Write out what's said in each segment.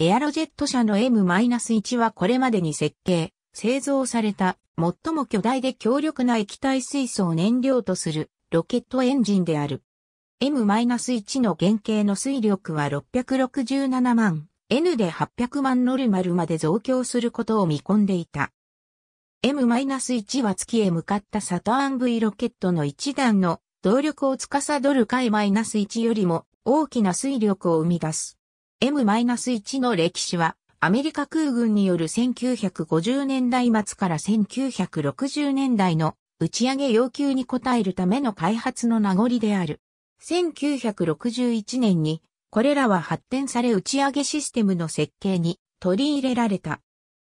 エアロジェット社の M-1 はこれまでに設計、製造された最も巨大で強力な液体水素を燃料とするロケットエンジンである。M-1 の原型の水力は667万、N で800万ノルマルまで増強することを見込んでいた。M-1 は月へ向かったサターン V ロケットの一段の動力を司る回 -1 よりも大きな水力を生み出す。M-1 の歴史は、アメリカ空軍による1950年代末から1960年代の打ち上げ要求に応えるための開発の名残である。1961年に、これらは発展され打ち上げシステムの設計に取り入れられた。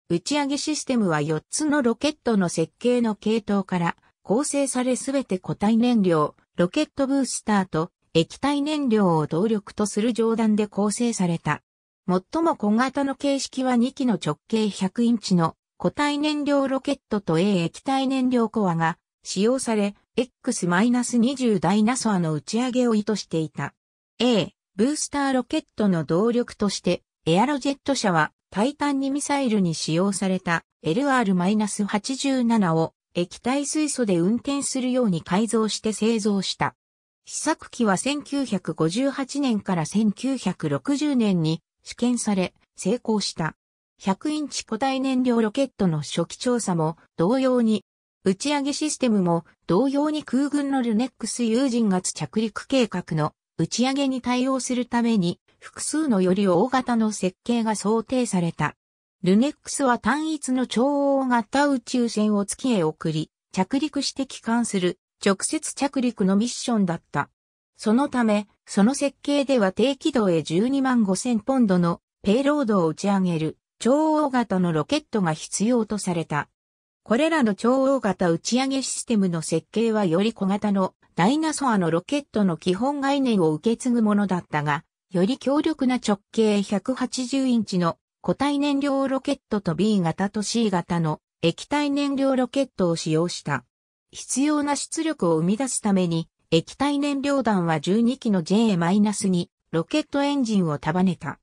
打ち上げシステムは4つのロケットの設計の系統から構成されすべて固体燃料、ロケットブースターと液体燃料を動力とする上段で構成された。最も小型の形式は2機の直径100インチの固体燃料ロケットと A 液体燃料コアが使用され、X-20 大ナソアの打ち上げを意図していた。A、ブースターロケットの動力として、エアロジェット社はタイタンにミサイルに使用された LR-87 を液体水素で運転するように改造して製造した。試作機は1958年から1960年に試験され、成功した。100インチ固体燃料ロケットの初期調査も同様に、打ち上げシステムも同様に空軍のルネックス有人月着陸計画の打ち上げに対応するために複数のより大型の設計が想定された。ルネックスは単一の超大型宇宙船を月へ送り、着陸して帰還する直接着陸のミッションだった。そのため、その設計では低軌道へ12万5000ポンドのペイロードを打ち上げる超大型のロケットが必要とされた。これらの超大型打ち上げシステムの設計はより小型のダイナソアのロケットの基本概念を受け継ぐものだったが、より強力な直径180インチの固体燃料ロケットと B 型と C 型の液体燃料ロケットを使用した。必要な出力を生み出すために、液体燃料弾は12機の J-2 ロケットエンジンを束ねた。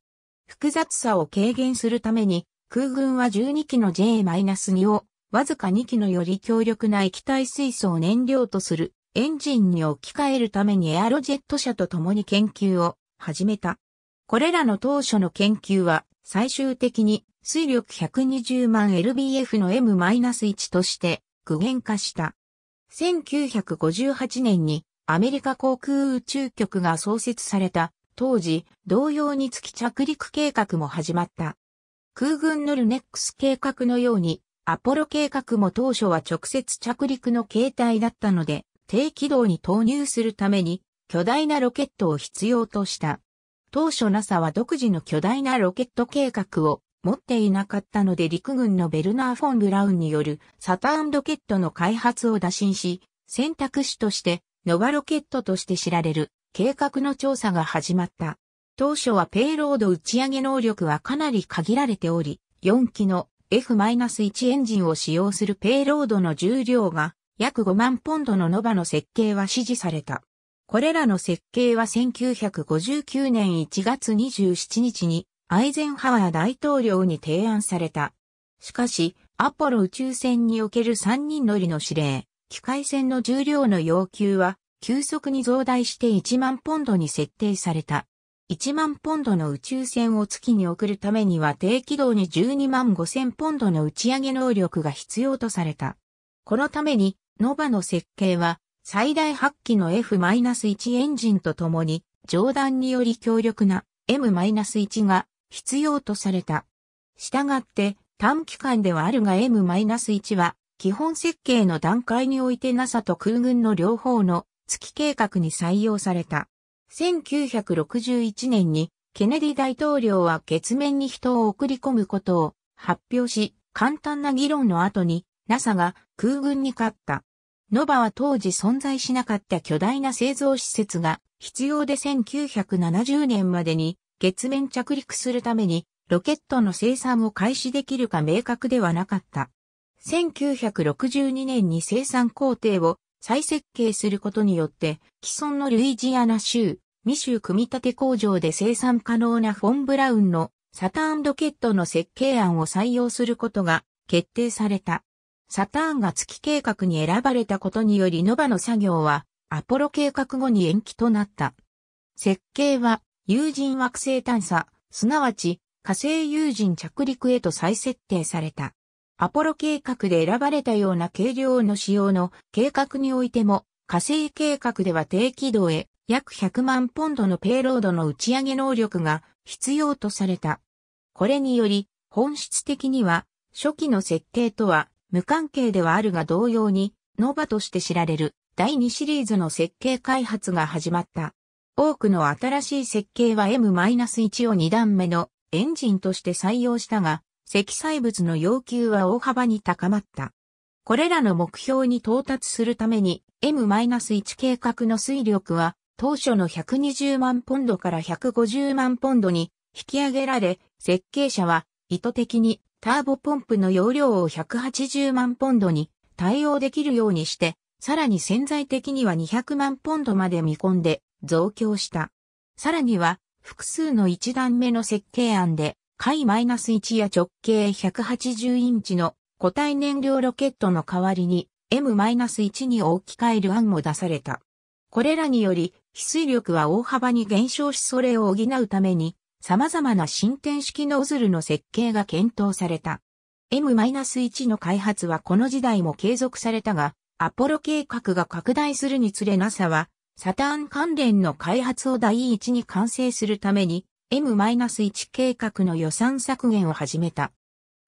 複雑さを軽減するために、空軍は12機の J-2 を、わずか2機のより強力な液体水素を燃料とするエンジンに置き換えるためにエアロジェット車と共に研究を始めた。これらの当初の研究は最終的に水力120万 LBF の M-1 として具現化した。1958年にアメリカ航空宇宙局が創設された当時、同様に月着陸計画も始まった。空軍のルネックス計画のように、アポロ計画も当初は直接着陸の形態だったので、低軌道に投入するために、巨大なロケットを必要とした。当初 NASA は独自の巨大なロケット計画を持っていなかったので陸軍のベルナー・フォン・ブラウンによるサターンロケットの開発を打診し、選択肢としてノバロケットとして知られる計画の調査が始まった。当初はペイロード打ち上げ能力はかなり限られており、4機の F-1 エンジンを使用するペイロードの重量が約5万ポンドのノバの設計は指示された。これらの設計は1959年1月27日にアイゼンハワー大統領に提案された。しかし、アポロ宇宙船における3人乗りの指令、機械船の重量の要求は、急速に増大して1万ポンドに設定された。1万ポンドの宇宙船を月に送るためには低軌道に12万5千ポンドの打ち上げ能力が必要とされた。このために、ノバの設計は、最大8機の F-1 エンジンとともに、上段により強力な M-1 が必要とされた。したがって、短期間ではあるが M-1 は、基本設計の段階において NASA と空軍の両方の月計画に採用された。1961年に、ケネディ大統領は月面に人を送り込むことを発表し、簡単な議論の後に NASA が空軍に勝った。ノバは当時存在しなかった巨大な製造施設が必要で1970年までに月面着陸するためにロケットの生産を開始できるか明確ではなかった。1962年に生産工程を再設計することによって既存のルイジアナ州、ミシー組み立て工場で生産可能なフォン・ブラウンのサターンロケットの設計案を採用することが決定された。サターンが月計画に選ばれたことによりノバの作業はアポロ計画後に延期となった。設計は有人惑星探査、すなわち火星有人着陸へと再設定された。アポロ計画で選ばれたような軽量の使用の計画においても、火星計画では低軌道へ約100万ポンドのペイロードの打ち上げ能力が必要とされた。これにより、本質的には初期の設計とは無関係ではあるが同様に、ノバとして知られる第2シリーズの設計開発が始まった。多くの新しい設計は M-1 を2段目のエンジンとして採用したが、積載物の要求は大幅に高まった。これらの目標に到達するために M-1 計画の水力は当初の120万ポンドから150万ポンドに引き上げられ、設計者は意図的にターボポンプの容量を180万ポンドに対応できるようにして、さらに潜在的には200万ポンドまで見込んで増強した。さらには、複数の1段目の設計案で、回 -1 や直径180インチの固体燃料ロケットの代わりに M-1 に置き換える案も出された。これらにより、非水力は大幅に減少しそれを補うために、様々な進展式ノズルの設計が検討された。M-1 の開発はこの時代も継続されたが、アポロ計画が拡大するにつれ NASA はサターン関連の開発を第一に完成するために M-1 計画の予算削減を始めた。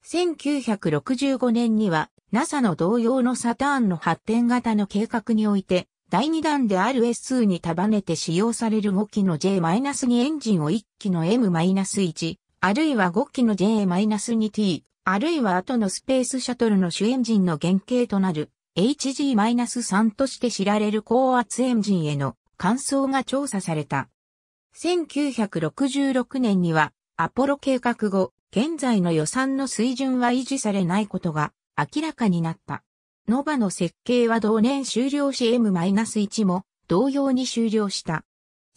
1965年には NASA の同様のサターンの発展型の計画において、第2弾で RS2 に束ねて使用される5機の J-2 エンジンを1機の M-1、あるいは5機の J-2T、あるいは後のスペースシャトルの主エンジンの原型となる HG-3 として知られる高圧エンジンへの感想が調査された。1966年にはアポロ計画後、現在の予算の水準は維持されないことが明らかになった。ノバの設計は同年終了し M-1 も同様に終了した。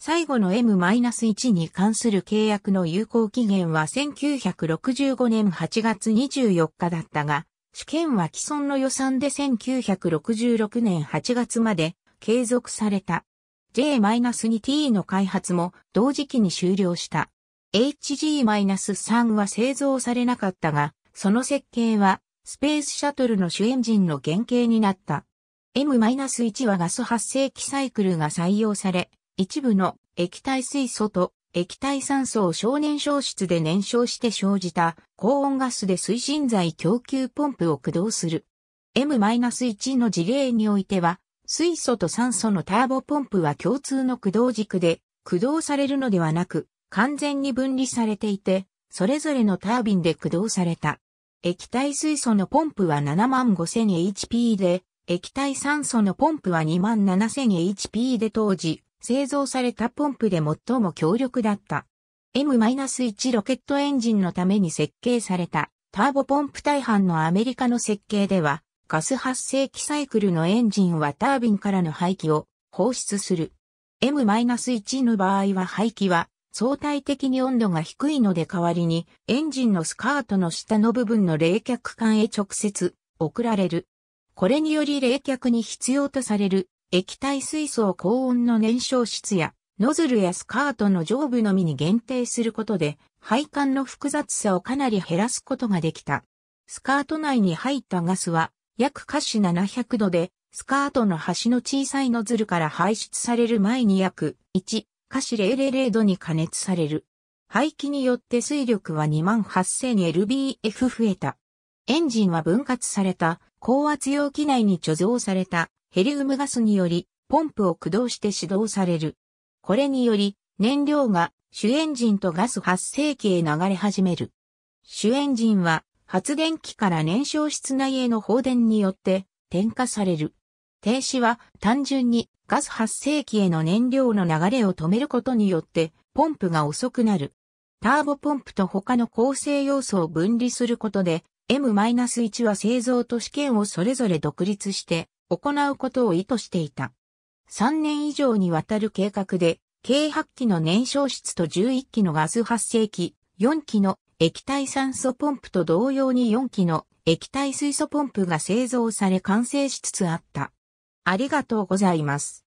最後の M-1 に関する契約の有効期限は1965年8月24日だったが、試験は既存の予算で1966年8月まで継続された。J-2T の開発も同時期に終了した。HG-3 は製造されなかったが、その設計はスペースシャトルの主エンジンの原型になった。M-1 はガス発生器サイクルが採用され、一部の液体水素と液体酸素を少燃焼室で燃焼して生じた高温ガスで推進剤供給ポンプを駆動する。M-1 の事例においては、水素と酸素のターボポンプは共通の駆動軸で駆動されるのではなく、完全に分離されていて、それぞれのタービンで駆動された。液体水素のポンプは 75,000HP で、液体酸素のポンプは 27,000HP で当時、製造されたポンプで最も強力だった。M-1 ロケットエンジンのために設計されたターボポンプ大半のアメリカの設計では、ガス発生器サイクルのエンジンはタービンからの排気を放出する。M-1 の場合は排気は相対的に温度が低いので代わりにエンジンのスカートの下の部分の冷却管へ直接送られる。これにより冷却に必要とされる液体水素を高温の燃焼室や、ノズルやスカートの上部のみに限定することで、配管の複雑さをかなり減らすことができた。スカート内に入ったガスは、約華氏700度で、スカートの端の小さいノズルから排出される前に約1、華氏000度に加熱される。排気によって水力は 28000LBF 増えた。エンジンは分割された高圧容器内に貯蔵されたヘリウムガスにより、ポンプを駆動して始動される。これにより、燃料が主エンジンとガス発生器へ流れ始める。主エンジンは発電機から燃焼室内への放電によって点火される。停止は単純にガス発生器への燃料の流れを止めることによってポンプが遅くなる。ターボポンプと他の構成要素を分離することで M-1 は製造と試験をそれぞれ独立して行うことを意図していた。3年以上にわたる計画で、計8機の燃焼室と11機のガス発生機、4機の液体酸素ポンプと同様に4機の液体水素ポンプが製造され完成しつつあった。ありがとうございます。